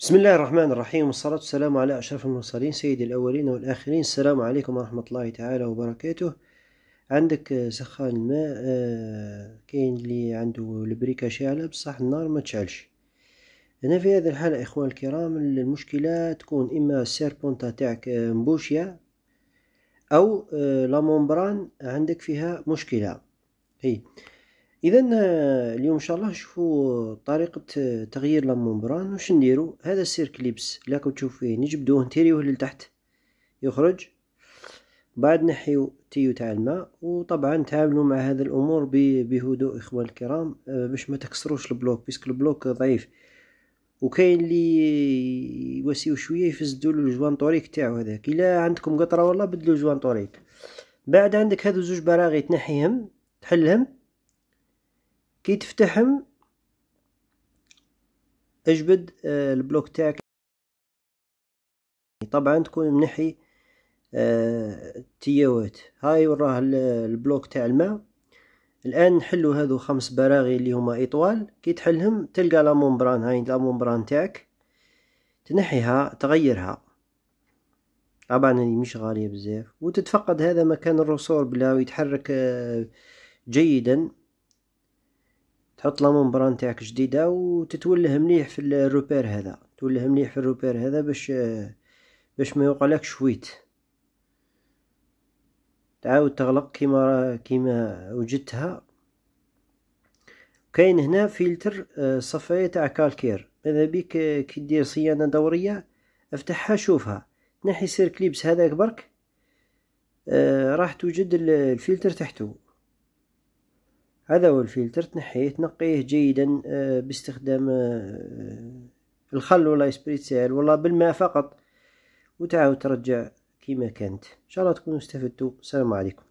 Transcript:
بسم الله الرحمن الرحيم والصلاة والسلام على أشرف المرسلين سيد الأولين والآخرين السلام عليكم ورحمة الله تعالى وبركاته عندك سخان الماء كاين اللي عنده البريكة شاعلة بصح النار ما تشعلش هنا في هذه الحالة إخوان الكرام المشكلة تكون إما السيربونتا تاعك مبوشية أو لامومبران عندك فيها مشكلة هي اذا آه، اليوم ان شاء الله نشوفوا طريقه آه، تغيير لا مومبران واش نديرو هذا السيركليبس كليبس اللي راكم تشوف فيه نجبدوه نتيريوه لتحت يخرج بعد نحيو تيو تاع الماء وطبعا تعاملوا مع هذا الامور بهدوء اخوان الكرام آه، باش ما تكسروش البلوك بيسك البلوك ضعيف وكاين اللي يوسيو شويه يفسدوا له الجوانطوريك تاعو هذاك الا عندكم قطره والله بدلوا الجوانطوريك بعد عندك هذو زوج براغي تنحيهم تحلهم كي تفتحهم اجبد آه، البلوك تاعك طبعا تكون منحي آه، التياوات هاي وراه البلوك تاع الماء الان نحلو هذو خمس براغي اللي هما اطوال كي تحلهم تلقى لا مومبران هاي لا مومبران تاعك تنحيها تغيرها طبعا هي مش غاليه بزاف وتتفقد هذا مكان الرسور بلا ويتحرك آه، جيدا تحط لا تاعك جديده وتتوله مليح في الروبير هذا توله مليح في الروبير هذا باش باش ما يوقعلكش شويت تعاود تغلق كيما كيما وجدتها كاين هنا فلتر آه، صفايه تاع كالكير ماذا بيك كي دير صيانه دوريه افتحها شوفها تنحي سير كليبس هذاك برك آه، راح توجد الفلتر تحته هذا هو الفلتر تنحيه تنقيه جيدا آه، باستخدام آه، الخل ولا سيل ولا بالماء فقط وتعاود ترجع كما كانت ان شاء الله تكونوا استفدتوا السلام عليكم